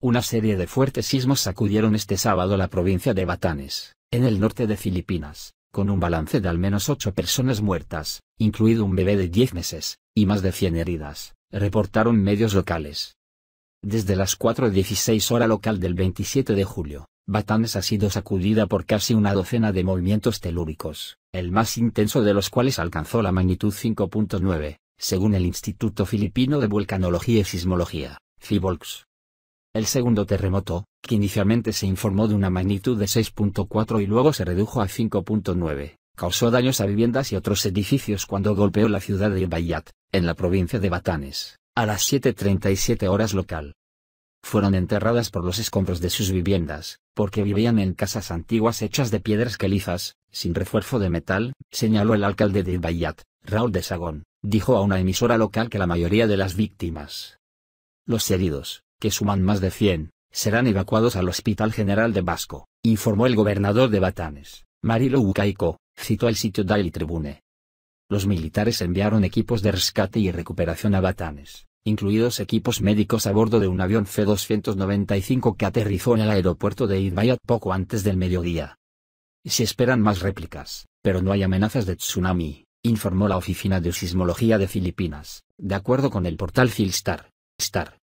Una serie de fuertes sismos sacudieron este sábado la provincia de Batanes, en el norte de Filipinas, con un balance de al menos ocho personas muertas, incluido un bebé de 10 meses, y más de 100 heridas, reportaron medios locales. Desde las 4.16 hora local del 27 de julio, Batanes ha sido sacudida por casi una docena de movimientos telúricos, el más intenso de los cuales alcanzó la magnitud 5.9, según el Instituto Filipino de Vulcanología y Sismología, CIVOLX. El segundo terremoto, que inicialmente se informó de una magnitud de 6.4 y luego se redujo a 5.9, causó daños a viviendas y otros edificios cuando golpeó la ciudad de Bayat, en la provincia de Batanes, a las 7.37 horas local. Fueron enterradas por los escombros de sus viviendas, porque vivían en casas antiguas hechas de piedras calizas, sin refuerzo de metal, señaló el alcalde de Bayat, Raúl de Sagón, dijo a una emisora local que la mayoría de las víctimas los heridos, que suman más de 100, serán evacuados al Hospital General de Vasco, informó el gobernador de Batanes, Marilo Ucaico, citó el sitio Daily Tribune. Los militares enviaron equipos de rescate y recuperación a Batanes, incluidos equipos médicos a bordo de un avión F-295 que aterrizó en el aeropuerto de Idbayat poco antes del mediodía. Se esperan más réplicas, pero no hay amenazas de tsunami, informó la Oficina de Sismología de Filipinas, de acuerdo con el portal Filstar. Star.